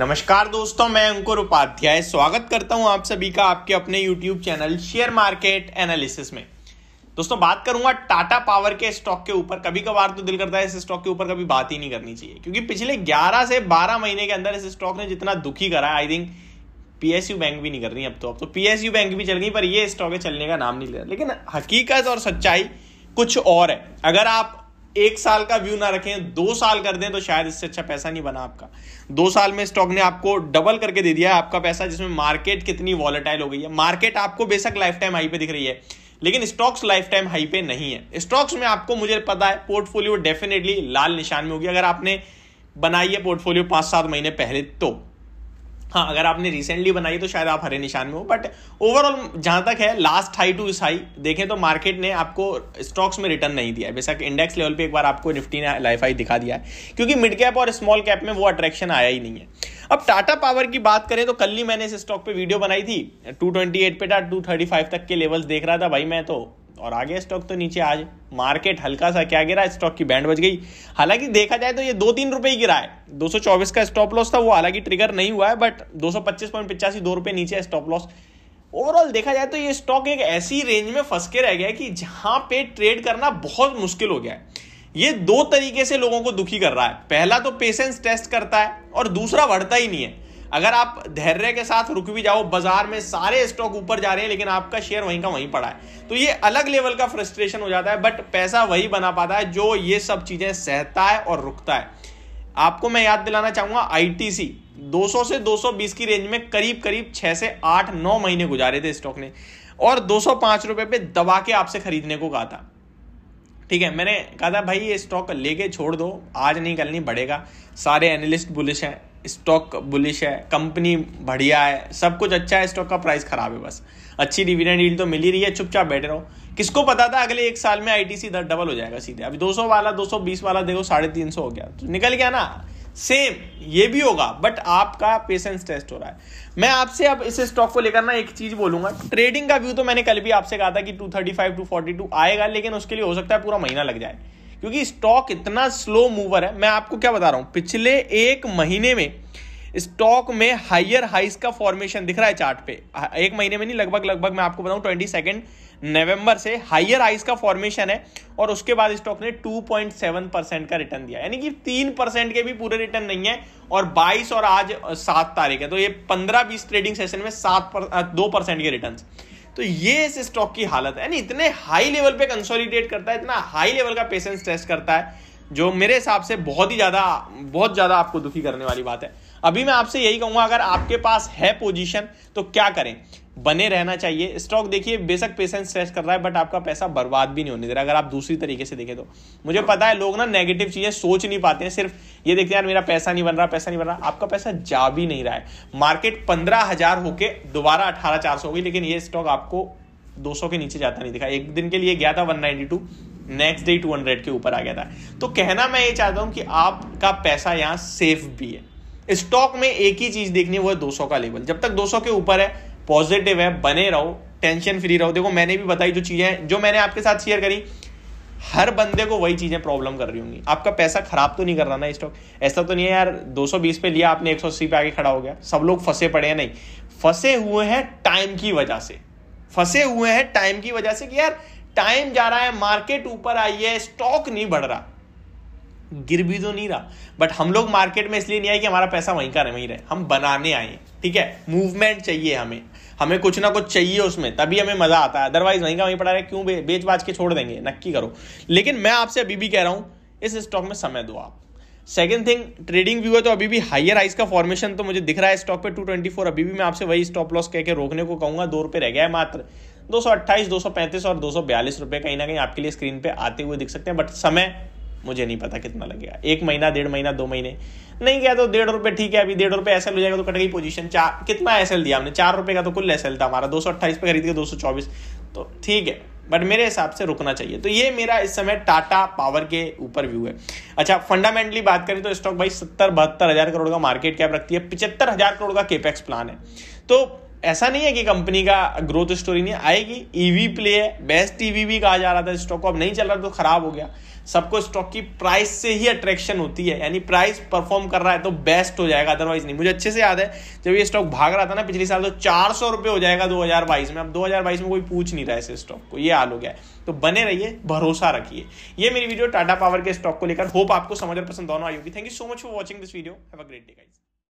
नमस्कार दोस्तों मैं अंकुर उपाध्याय स्वागत करता हूं आप सभी का आपके अपने YouTube channel share market analysis में दोस्तों बात करूंगा टाटा पावर के स्टॉक के ऊपर कभी कभार तो दिल करता है इस स्टॉक के ऊपर कभी बात ही नहीं करनी चाहिए क्योंकि पिछले 11 से 12 महीने के अंदर इस स्टॉक ने जितना दुखी करा आई थिंक पीएसयू बैंक भी नहीं कर रही अब तो अब तो पीएसयू बैंक भी चल गई पर यह स्टॉक चलने का नाम नहीं ले रहा लेकिन हकीकत और सच्चाई कुछ और है अगर आप एक साल का व्यू ना रखें दो साल कर दें तो शायद इससे अच्छा पैसा नहीं बना आपका दो साल में स्टॉक ने आपको डबल करके दे दिया है आपका पैसा जिसमें मार्केट कितनी वॉलेटाइल हो गई है मार्केट आपको बेशक लाइफ टाइम हाई पे दिख रही है लेकिन स्टॉक्स लाइफ टाइम हाई पे नहीं है स्टॉक्स में आपको मुझे पता है पोर्टफोलियो डेफिनेटली लाल निशान में होगी अगर आपने बनाई है पोर्टफोलियो पांच सात महीने पहले तो हाँ अगर आपने रिसेंटली बनाई तो शायद आप हरे निशान में हो बट ओवरऑल जहां तक है लास्ट हाई टू इस हाई देखें तो मार्केट ने आपको स्टॉक्स में रिटर्न नहीं दिया है बेशक इंडेक्स लेवल पे एक बार आपको निफ्टी ने लाइफ हाई दिखा दिया है क्योंकि मिड कैप और स्मॉल कैप में वो अट्रैक्शन आया ही नहीं है अब टाटा पावर की बात करें तो कल ही मैंने इस स्टॉक पे वीडियो बनाई थी 228 पे था फाइव तक के लेवल्स देख रहा था भाई मैं तो और आगे स्टॉक तो नीचे आज मार्केट हल्का सा क्या गिरा स्टॉक की बैंड बज गई हालांकि देखा जाए तो ये दो तीन रुपए ही गिरा है 224 का स्टॉप लॉस था वो हालांकि ट्रिगर नहीं हुआ है बट दो सौ पच्चीस पॉइंट पिचासी दो रुपए नीचे स्टॉप लॉस ओवरऑल देखा जाए तो ये स्टॉक एक ऐसी रेंज में फंस के रह गया है कि जहां पे ट्रेड करना बहुत मुश्किल हो गया है ये दो तरीके से लोगों को दुखी कर रहा है पहला तो पेशेंस टेस्ट करता है और दूसरा बढ़ता ही नहीं है अगर आप धैर्य के साथ रुक भी जाओ बाजार में सारे स्टॉक ऊपर जा रहे हैं लेकिन आपका शेयर वहीं का वहीं पड़ा है तो ये अलग लेवल का फ्रस्ट्रेशन हो जाता है बट पैसा वही बना पाता है जो ये सब चीजें सहता है और रुकता है आपको मैं याद दिलाना चाहूंगा दो 200 से 220 की रेंज में करीब करीब 6 से 8 9 महीने गुजारे थे स्टॉक ने और पांच रुपए पे दबा के आपसे खरीदने को कहा था ठीक है मैंने कहा था भाई ये स्टॉक लेके छोड़ दो आज नहीं कल नहीं बढ़ेगा सारे एनालिस्ट बुलिश हैं स्टॉक बुलिश है कंपनी बढ़िया है सब कुछ अच्छा है स्टॉक का प्राइस खराब है बस अच्छी डिविडेंड डील तो मिल ही रही है चुपचाप बैठे रहो किसको पता था अगले एक साल में आईटीसी टी डबल हो जाएगा सीधे अभी 200 वाला 220 वाला देखो साढ़े तीन हो गया तो निकल गया ना सेम ये भी होगा बट आपका पेशेंस टेस्ट हो रहा है मैं आपसे अब इस स्टॉक को लेकर ना एक चीज बोलूंगा ट्रेडिंग का व्यू तो मैंने कल भी आपसे कहा था कि 235 242 आएगा लेकिन उसके लिए हो सकता है पूरा महीना लग जाए क्योंकि स्टॉक इतना स्लो मूवर है मैं आपको क्या बता रहा हूं पिछले एक महीने में स्टॉक में हाइयर हाइस का फॉर्मेशन दिख रहा है चार्ट पे एक महीने में नहीं लगभग लगभग मैं आपको बताऊं ट्वेंटी सेकेंड नवंबर से हाइयर हाइस का फॉर्मेशन है और उसके बाद स्टॉक ने 2.7 परसेंट का रिटर्न दिया यानी कि तीन परसेंट के भी पूरे रिटर्न नहीं है और 22 और आज सात तारीख है तो ये 15-20 ट्रेडिंग सेशन में सात दो परसेंट के रिटर्न तो ये इस स्टॉक की हालत है यानी इतने हाई लेवल पे कंसोलिडेट करता है इतना हाई लेवल का पेशेंस टेस्ट करता है जो मेरे हिसाब से बहुत ही ज़्यादा बहुत ज़्यादा आपको दुखी करने वाली बात है अभी मैं आपसे यही कहूंगा अगर आपके पास है पोजीशन तो क्या करें बने रहना चाहिए स्टॉक देखिए बेशक पेशेंस स्ट्रेस कर रहा है बट आपका पैसा बर्बाद भी नहीं होने दे रहा अगर आप दूसरी तरीके से देखें तो मुझे पता है लोग ना नेगेटिव चीज़ें सोच नहीं पाते हैं सिर्फ ये देखते हैं यार मेरा पैसा नहीं बन रहा पैसा नहीं बन रहा आपका पैसा जा भी नहीं रहा है मार्केट पंद्रह हज़ार होके दोबारा अठारह चार सौ होगी लेकिन ये स्टॉक आपको सौ के नीचे जाता नहीं दिखा एक दिन के लिए गया था to next day two hundred के ऊपर आ गया था तो कहना मैं ये चाहता हूं कि आपका पैसा यहां सेफ भी है स्टॉक में एक ही चीज देखनी है वो है 200 का लेवल जब तक 200 के ऊपर है पॉजिटिव है बने रहो टेंशन फ्री रहो देखो मैंने भी बताई जो चीजें जो मैंने आपके साथ शेयर करी हर बंदे को वही चीजें प्रॉब्लम कर रही होंगी आपका पैसा खराब तो नहीं कर रहा ना स्टॉक ऐसा तो नहीं है यार 220 पे लिया आपने 180 पे आगे खड़ा हो गया सब लोग फंसे पड़े हैं नहीं फंसे हुए हैं टाइम की वजह से फंसे हुए हैं टाइम की वजह से कि यार टाइम जा रहा है मार्केट ऊपर आई है स्टॉक नहीं बढ़ रहा गिर भी तो नहीं रहा बट हम लोग मार्केट में इसलिए नहीं आए कि हमारा पैसा वहीं का वहीं रहे हम बनाने आए ठीक है मूवमेंट चाहिए हमें हमें कुछ ना कुछ चाहिए उसमें तभी हमें मजा आता है अदरवाइज वहीं का वहीं पड़ा रहे क्यों बे, बेच बाज के छोड़ देंगे नक्की करो लेकिन मैं आपसे अभी भी कह रहा हूं इस स्टॉक में समय दो आप सेकेंड थिंग ट्रेडिंग व्यू है तो अभी भी हाइयर हाइस का फॉर्मेशन तो मुझे दिख रहा है स्टॉक पे 224 अभी भी मैं आपसे वही स्टॉप लॉस कह के रोकने को कहूंगा दो रुपये रह गया है मात्र दो सौ अट्ठाईस दो सौ और दो सौ बयालीस रुपये कहीं ना कहीं आपके लिए स्क्रीन पे आते हुए दिख सकते हैं बट समय मुझे नहीं पता कितना लगेगा एक महीना डेढ़ महीना दो महीने नहीं गया तो डेढ़ रुपए ठीक है अभी डेढ़ रुपए एसएल हो जाएगा तो कट गई पोजीशन चार कितना एस दिया हमने चार रुपए का तो कुल एसएल था हमारा दो सौ अट्ठाईस पे खरीद के दो सौ चौबीस तो ठीक है बट मेरे हिसाब से रुकना चाहिए तो ये मेरा इस समय टाटा पावर के ऊपर व्यू है अच्छा फंडामेंटली बात करें तो स्टॉक भाई सत्तर बहत्तर हजार करोड़ का मार्केट कैप रखती है पिछहत्तर हजार करोड़ का केपेक्स प्लान है तो ऐसा नहीं है कि कंपनी का ग्रोथ स्टोरी नहीं आएगी ईवी e प्ले है बेस्ट ईवी e भी कहा जा रहा था स्टॉक को अब नहीं चल रहा तो खराब हो गया सबको स्टॉक की प्राइस से ही अट्रैक्शन होती है यानी प्राइस परफॉर्म कर रहा है तो बेस्ट हो जाएगा अदरवाइज नहीं मुझे अच्छे से याद है जब ये स्टॉक भाग रहा था ना पिछले साल तो चार सौ रुपये हो जाएगा 2022 में अब 2022 में कोई पूछ नहीं रहा है इस स्टॉक को ये हाल हो गया है तो बने रहिए भरोसा रखिए ये मेरी वीडियो टाटा पावर के स्टॉक को लेकर होप आपको समझ और पसंद दोनों आई होगी thank you so much for watching this video have a great day guys